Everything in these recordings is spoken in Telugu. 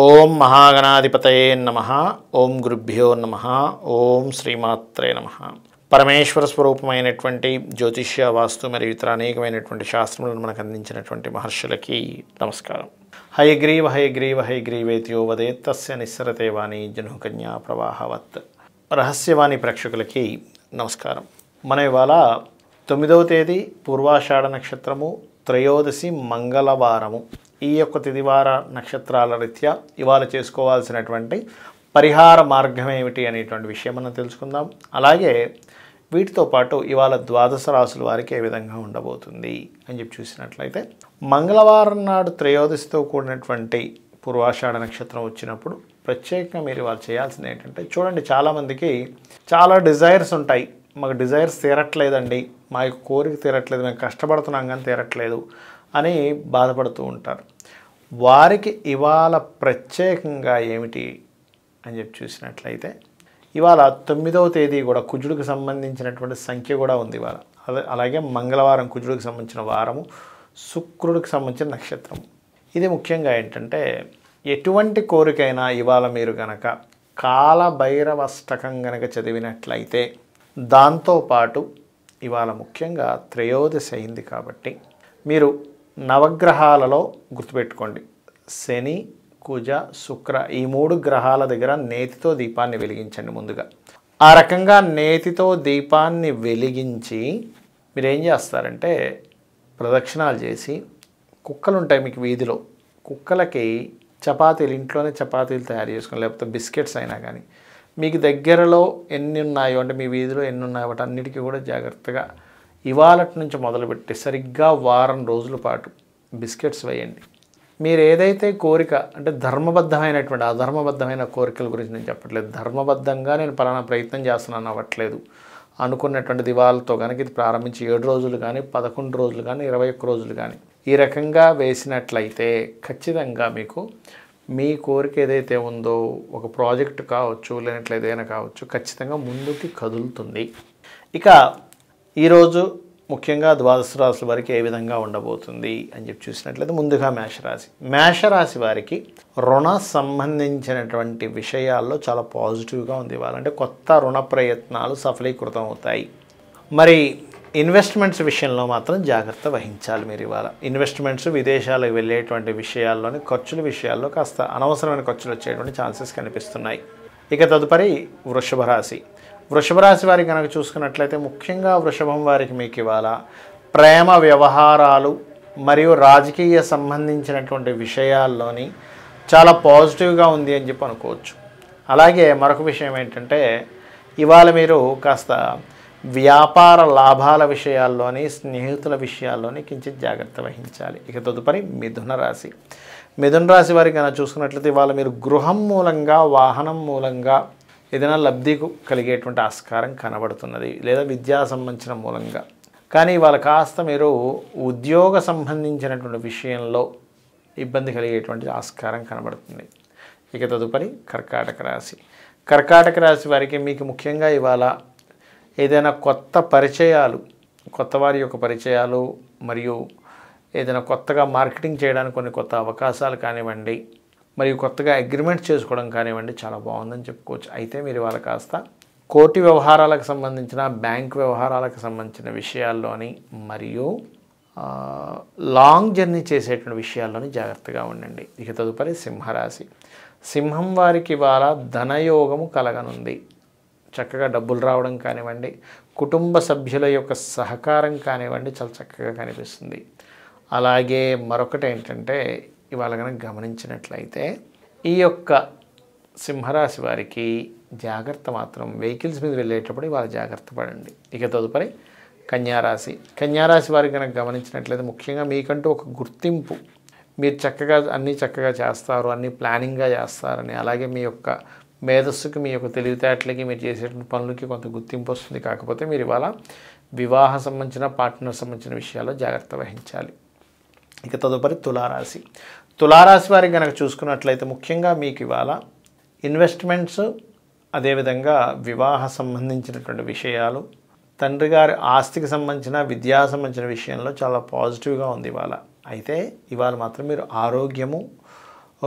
ఓం మహాగణాధిపతయే నమ ఓం గురుభ్యో నమ ఓం శ్రీమాత్రే నమ పరమేశ్వర స్వరూపమైనటువంటి జ్యోతిష్య వాస్తు మరియు ఇతర అనేకమైనటువంటి శాస్త్రములను మనకు అందించినటువంటి మహర్షులకి నమస్కారం హయగ్రీవ హయగ్రీవ హయగ్రీవేతియో వదే తస్య నిస్సరతే వాణి జనుకన్యా ప్రవాహవత్ రహస్యవాణి ప్రేక్షకులకి నమస్కారం మనం ఇవాళ తొమ్మిదవ తేదీ పూర్వాషాఢ నక్షత్రము త్రయోదశి మంగళవారము ఈ యొక్క తిదివార నక్షత్రాల రీత్యా ఇవాళ చేసుకోవాల్సినటువంటి పరిహార మార్గం ఏమిటి అనేటువంటి విషయం మనం తెలుసుకుందాం అలాగే వీటితో పాటు ఇవాళ ద్వాదశ రాసుల వారికి ఏ విధంగా ఉండబోతుంది అని చెప్పి చూసినట్లయితే మంగళవారం నాడు త్రయోదశితో కూడినటువంటి పూర్వాషాఢ నక్షత్రం వచ్చినప్పుడు ప్రత్యేకంగా మీరు వాళ్ళు చేయాల్సింది ఏంటంటే చూడండి చాలామందికి చాలా డిజైర్స్ ఉంటాయి మాకు డిజైర్స్ తీరట్లేదండి మా యొక్క కోరిక తీరట్లేదు మేము కష్టపడుతున్నాం కానీ తీరట్లేదు అని బాధపడుతూ ఉంటారు వారికి ఇవాళ ప్రత్యేకంగా ఏమిటి అని చెప్పి చూసినట్లయితే ఇవాళ తొమ్మిదవ తేదీ కూడా కుజుడికి సంబంధించినటువంటి సంఖ్య కూడా ఉంది ఇవాళ అలాగే మంగళవారం కుజుడికి సంబంధించిన వారము శుక్రుడికి సంబంధించిన నక్షత్రం ఇది ముఖ్యంగా ఏంటంటే ఎటువంటి కోరికైనా ఇవాళ మీరు గనక కాలభైరవష్టకం గనక చదివినట్లయితే దాంతోపాటు ఇవాళ ముఖ్యంగా త్రయోదశి అయింది కాబట్టి మీరు నవగ్రహాలలో గుర్తుపెట్టుకోండి శని కుజ శుక్ర ఈ మూడు గ్రహాల దగ్గర నేతితో దీపాన్ని వెలిగించండి ముందుగా ఆ రకంగా నేతితో దీపాన్ని వెలిగించి మీరు ఏం చేస్తారంటే ప్రదక్షిణాలు చేసి కుక్కలు ఉంటాయి మీకు వీధిలో కుక్కలకి చపాతీలు ఇంట్లోనే చపాతీలు తయారు చేసుకుని లేకపోతే బిస్కెట్స్ అయినా కానీ మీకు దగ్గరలో ఎన్ని ఉన్నాయో అంటే మీ వీధిలో ఎన్ని ఉన్నాయో వాటి అన్నిటికీ కూడా జాగ్రత్తగా ఇవాళటి నుంచి మొదలుపెట్టి సరిగ్గా వారం రోజుల పాటు బిస్కెట్స్ వేయండి మీరు ఏదైతే కోరిక అంటే ధర్మబద్ధమైనటువంటి అధర్మబద్ధమైన కోరికల గురించి నేను చెప్పట్లేదు ధర్మబద్ధంగా నేను పలానా ప్రయత్నం చేస్తున్నాను అవ్వట్లేదు అనుకున్నటువంటి దివాలతో కనుక ఇది ప్రారంభించి ఏడు రోజులు కానీ పదకొండు రోజులు కానీ ఇరవై ఒక్క రోజులు కానీ ఈ రకంగా వేసినట్లయితే ఖచ్చితంగా మీకు మీ కోరిక ఏదైతే ఉందో ఒక ప్రాజెక్ట్ కావచ్చు లేనట్లు ఏదైనా కావచ్చు ఖచ్చితంగా ముందుకి కదులుతుంది ఇక ఈరోజు ముఖ్యంగా ద్వాదశ రాశుల వారికి ఏ విధంగా ఉండబోతుంది అని చెప్పి చూసినట్లయితే ముందుగా మేషరాశి మేషరాశి వారికి రుణ సంబంధించినటువంటి విషయాల్లో చాలా పాజిటివ్గా ఉంది వాళ్ళంటే కొత్త రుణ ప్రయత్నాలు సఫలీకృతం అవుతాయి మరి ఇన్వెస్ట్మెంట్స్ విషయంలో మాత్రం జాగ్రత్త వహించాలి మీరు ఇవాళ ఇన్వెస్ట్మెంట్స్ విదేశాలకు వెళ్ళేటువంటి విషయాల్లోని ఖర్చుల విషయాల్లో కాస్త అనవసరమైన ఖర్చులు వచ్చేటువంటి ఛాన్సెస్ కనిపిస్తున్నాయి ఇక తదుపరి వృషభ రాశి వృషభ రాశి వారికి కనుక చూసుకున్నట్లయితే ముఖ్యంగా వృషభం వారికి మీకు ఇవాళ ప్రేమ వ్యవహారాలు మరియు రాజకీయ సంబంధించినటువంటి విషయాల్లోని చాలా పాజిటివ్గా ఉంది అని చెప్పి అనుకోవచ్చు అలాగే మరొక విషయం ఏంటంటే ఇవాళ మీరు కాస్త వ్యాపార లాభాల విషయాల్లోని స్నేహితుల విషయాల్లోని కించిత్ జాగ్రత్త వహించాలి ఇక తదుపరి మిథున రాశి మిథున రాశి వారికి కనుక చూసుకున్నట్లయితే ఇవాళ మీరు గృహం మూలంగా వాహనం మూలంగా ఏదైనా లబ్ధికు కలిగేటువంటి ఆస్కారం కనబడుతున్నది లేదా విద్యా సంబంధించిన మూలంగా కానీ ఇవాళ కాస్త మీరు ఉద్యోగ సంబంధించినటువంటి విషయంలో ఇబ్బంది కలిగేటువంటి ఆస్కారం కనబడుతుంది ఇక తదుపరి కర్కాటక రాశి కర్కాటక రాశి వారికి మీకు ముఖ్యంగా ఇవాళ ఏదైనా కొత్త పరిచయాలు కొత్త వారి యొక్క పరిచయాలు మరియు ఏదైనా కొత్తగా మార్కెటింగ్ చేయడానికి కొన్ని కొత్త అవకాశాలు కానివ్వండి మరియు కొత్తగా అగ్రిమెంట్ చేసుకోవడం కానివ్వండి చాలా బాగుందని చెప్పుకోవచ్చు అయితే మీరు వాళ్ళ కాస్త కోటి వ్యవహారాలకు సంబంధించిన బ్యాంక్ వ్యవహారాలకు సంబంధించిన విషయాల్లోని మరియు లాంగ్ జర్నీ చేసేటువంటి విషయాల్లోని జాగ్రత్తగా ఉండండి ఇక తదుపరి సింహరాశి సింహం వారికి ఇవాళ ధనయోగము కలగనుంది చక్కగా డబ్బులు రావడం కానివ్వండి కుటుంబ సభ్యుల యొక్క సహకారం కానివ్వండి చాలా చక్కగా కనిపిస్తుంది అలాగే మరొకటి ఏంటంటే ఇవాళ కనుక గమనించినట్లయితే ఈ యొక్క సింహరాశి వారికి జాగ్రత్త మాత్రం వెహికల్స్ మీద వెళ్ళేటప్పుడు ఇవాళ జాగ్రత్త పడండి ఇక తదుపరి కన్యారాశి కన్యారాశి వారికి కనుక గమనించినట్లయితే ముఖ్యంగా మీకంటూ ఒక గుర్తింపు మీరు చక్కగా అన్నీ చక్కగా చేస్తారు అన్నీ ప్లానింగ్గా చేస్తారని అలాగే మీ యొక్క మేధస్సుకి మీ యొక్క తెలివితేటలకి మీరు చేసేటువంటి పనులకి కొంత గుర్తింపు వస్తుంది కాకపోతే మీరు ఇవాళ వివాహ సంబంధించిన పార్ట్నర్ సంబంధించిన విషయాల్లో జాగ్రత్త వహించాలి ఇక తదుపరి తులారాశి తులారాశి వారికి కనుక చూసుకున్నట్లయితే ముఖ్యంగా మీకు ఇవాళ ఇన్వెస్ట్మెంట్స్ అదేవిధంగా వివాహ సంబంధించినటువంటి విషయాలు తండ్రి గారి ఆస్తికి సంబంధించిన విద్యా సంబంధించిన విషయంలో చాలా పాజిటివ్గా ఉంది ఇవాళ అయితే ఇవాళ మాత్రం మీరు ఆరోగ్యము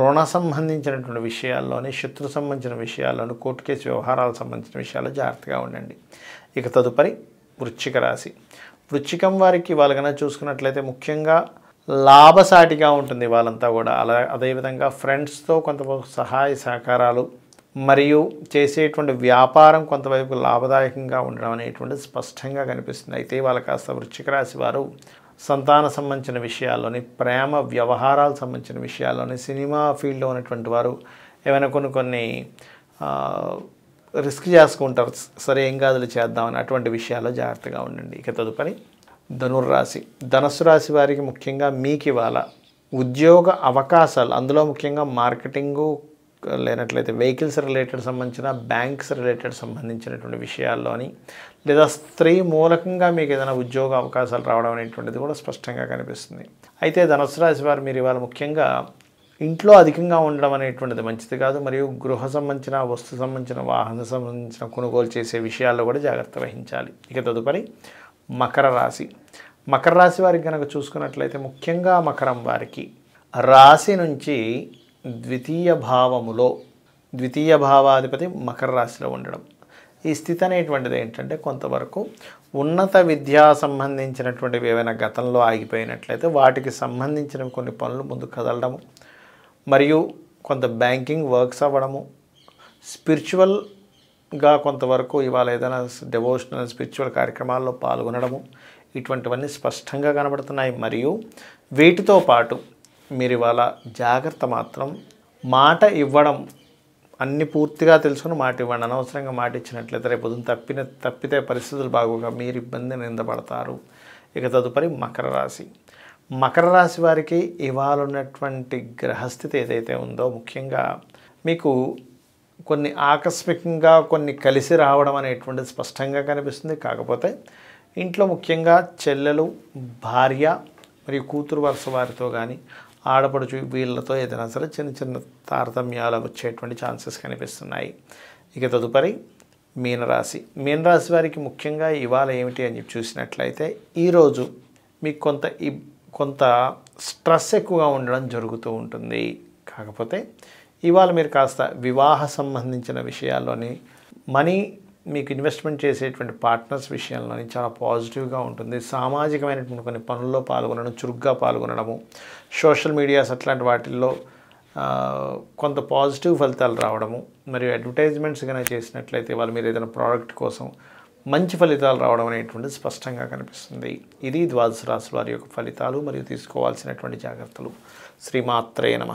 రుణ సంబంధించినటువంటి విషయాల్లోని శత్రు సంబంధించిన విషయాల్లోని కోర్టు కేసు వ్యవహారాలకు సంబంధించిన విషయాల్లో జాగ్రత్తగా ఉండండి ఇక తదుపరి వృచ్చిక రాశి వృచ్చికం వారికి వాళ్ళు చూసుకున్నట్లయితే ముఖ్యంగా లాభసాటిగా ఉంటుంది వాళ్ళంతా కూడా అలా అదేవిధంగా ఫ్రెండ్స్తో కొంత సహాయ సహకారాలు మరియు చేసేటువంటి వ్యాపారం కొంతవైపు లాభదాయకంగా ఉండడం అనేటువంటిది స్పష్టంగా కనిపిస్తుంది అయితే వాళ్ళ కాస్త వృచ్చిక రాశి వారు సంతాన సంబంధించిన విషయాల్లోని ప్రేమ వ్యవహారాలకు సంబంధించిన విషయాల్లోని సినిమా ఫీల్డ్లో ఉన్నటువంటి వారు ఏమైనా కొన్ని కొన్ని రిస్క్ చేసుకుంటారు సరే ఏం కాదులు చేద్దామని అటువంటి విషయాల్లో జాగ్రత్తగా ఉండండి ఇక తదుపరి ధనుర్రాశి ధనస్సు రాశి వారికి ముఖ్యంగా మీకు ఇవాళ ఉద్యోగ అవకాశాలు అందులో ముఖ్యంగా మార్కెటింగు లేనట్లయితే వెహికల్స్ రిలేటెడ్ సంబంధించిన బ్యాంక్స్ రిలేటెడ్ సంబంధించినటువంటి విషయాల్లోని లేదా స్త్రీ మూలకంగా మీకు ఏదైనా ఉద్యోగ అవకాశాలు రావడం అనేటువంటిది కూడా స్పష్టంగా కనిపిస్తుంది అయితే ధనుసు రాశి వారు మీరు ఇవాళ ముఖ్యంగా ఇంట్లో అధికంగా ఉండడం అనేటువంటిది మంచిది కాదు మరియు గృహ సంబంధించిన వస్తు సంబంధించిన వాహన సంబంధించిన కొనుగోలు చేసే విషయాల్లో కూడా జాగ్రత్త వహించాలి ఇక తదుపరి మకర రాశి మకర రాశి వారికి కనుక చూసుకున్నట్లయితే ముఖ్యంగా మకరం వారికి రాశి నుంచి ద్వితీయ భావములో ద్వితీయ భావాధిపతి మకర రాశిలో ఉండడం ఈ స్థితి అనేటువంటిది ఏంటంటే కొంతవరకు ఉన్నత విద్యా సంబంధించినటువంటివి ఏవైనా గతంలో ఆగిపోయినట్లయితే వాటికి సంబంధించిన కొన్ని పనులు ముందు కదలడము మరియు కొంత బ్యాంకింగ్ వర్క్స్ అవ్వడము స్పిరిచువల్గా కొంతవరకు ఇవాళ ఏదైనా డివోషనల్ స్పిరిచువల్ కార్యక్రమాల్లో పాల్గొనడము ఇటువంటివన్నీ స్పష్టంగా కనబడుతున్నాయి మరియు వీటితో పాటు మీరు ఇవాళ జాగ్రత్త మాత్రం మాట ఇవ్వడం అన్ని పూర్తిగా తెలుసుకుని మాట ఇవ్వండి అనవసరంగా మాట ఇచ్చినట్లయితే రేపు పొద్దున తప్పిన తప్పితే పరిస్థితులు బాగోగా మీరు ఇబ్బంది నిందపడతారు ఇక తదుపరి మకర రాశి మకర రాశి వారికి ఇవాళ ఉన్నటువంటి గ్రహస్థితి ఏదైతే ఉందో ముఖ్యంగా మీకు కొన్ని ఆకస్మికంగా కొన్ని కలిసి రావడం అనేటువంటిది స్పష్టంగా కనిపిస్తుంది కాకపోతే ఇంట్లో ముఖ్యంగా చెల్లెలు భార్య మరియు కూతురు వరుస వారితో కానీ ఆడపడుచు వీళ్ళతో ఏదైనా సరే చిన్న చిన్న తారతమ్యాలు వచ్చేటువంటి ఛాన్సెస్ కనిపిస్తున్నాయి ఇక తదుపరి మీనరాశి మీనరాశి వారికి ముఖ్యంగా ఇవాళ ఏమిటి అని చెప్పి చూసినట్లయితే ఈరోజు మీకు కొంత కొంత స్ట్రెస్ ఎక్కువగా ఉండడం జరుగుతూ ఉంటుంది కాకపోతే ఇవాళ మీరు కాస్త వివాహ సంబంధించిన విషయాల్లోని మనీ మీకు ఇన్వెస్ట్మెంట్ చేసేటువంటి పార్ట్నర్స్ విషయంలో చాలా పాజిటివ్గా ఉంటుంది సామాజికమైనటువంటి కొన్ని పనుల్లో పాల్గొనడం చురుగ్గా పాల్గొనడము సోషల్ మీడియాస్ అట్లాంటి వాటిల్లో కొంత పాజిటివ్ ఫలితాలు రావడము మరియు అడ్వర్టైజ్మెంట్స్ కానీ చేసినట్లయితే వాళ్ళు మీరు ఏదైనా ప్రోడక్ట్ కోసం మంచి ఫలితాలు రావడం అనేటువంటిది స్పష్టంగా కనిపిస్తుంది ఇది ద్వాదశ రాశి వారి యొక్క ఫలితాలు మరియు తీసుకోవాల్సినటువంటి జాగ్రత్తలు శ్రీమాత్రే నమ